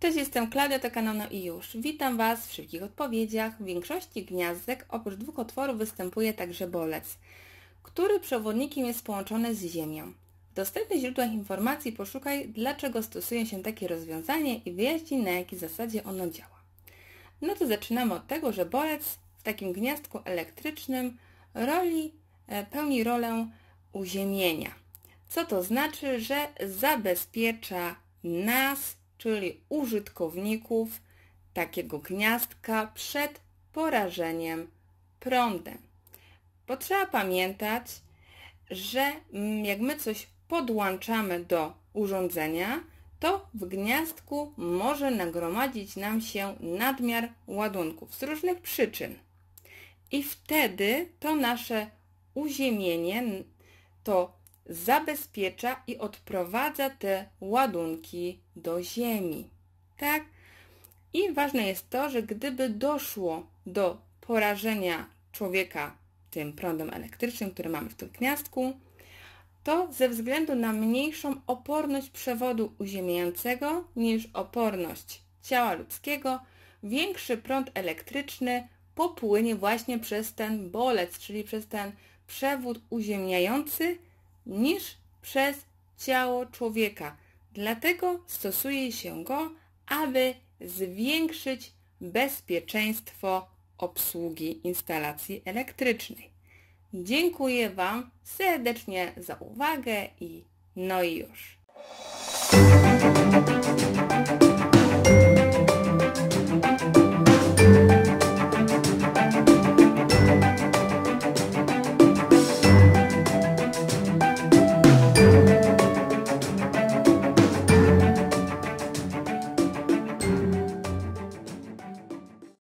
Cześć, jestem Klaudia, to kanał i już. Witam Was w szybkich odpowiedziach. W większości gniazdek oprócz dwóch otworów występuje także bolec, który przewodnikiem jest połączony z ziemią. W dostępnych źródłach informacji poszukaj, dlaczego stosuje się takie rozwiązanie i wyjaśnij, na jakiej zasadzie ono działa. No to zaczynamy od tego, że bolec w takim gniazdku elektrycznym roli, e, pełni rolę uziemienia. Co to znaczy, że zabezpiecza nas czyli użytkowników takiego gniazdka przed porażeniem prądem. Bo trzeba pamiętać, że jak my coś podłączamy do urządzenia, to w gniazdku może nagromadzić nam się nadmiar ładunków z różnych przyczyn. I wtedy to nasze uziemienie, to zabezpiecza i odprowadza te ładunki do ziemi. Tak? I ważne jest to, że gdyby doszło do porażenia człowieka tym prądem elektrycznym, który mamy w tym gniazdku, to ze względu na mniejszą oporność przewodu uziemiającego niż oporność ciała ludzkiego, większy prąd elektryczny popłynie właśnie przez ten bolec, czyli przez ten przewód uziemniający niż przez ciało człowieka. Dlatego stosuje się go, aby zwiększyć bezpieczeństwo obsługi instalacji elektrycznej. Dziękuję Wam serdecznie za uwagę i no i już.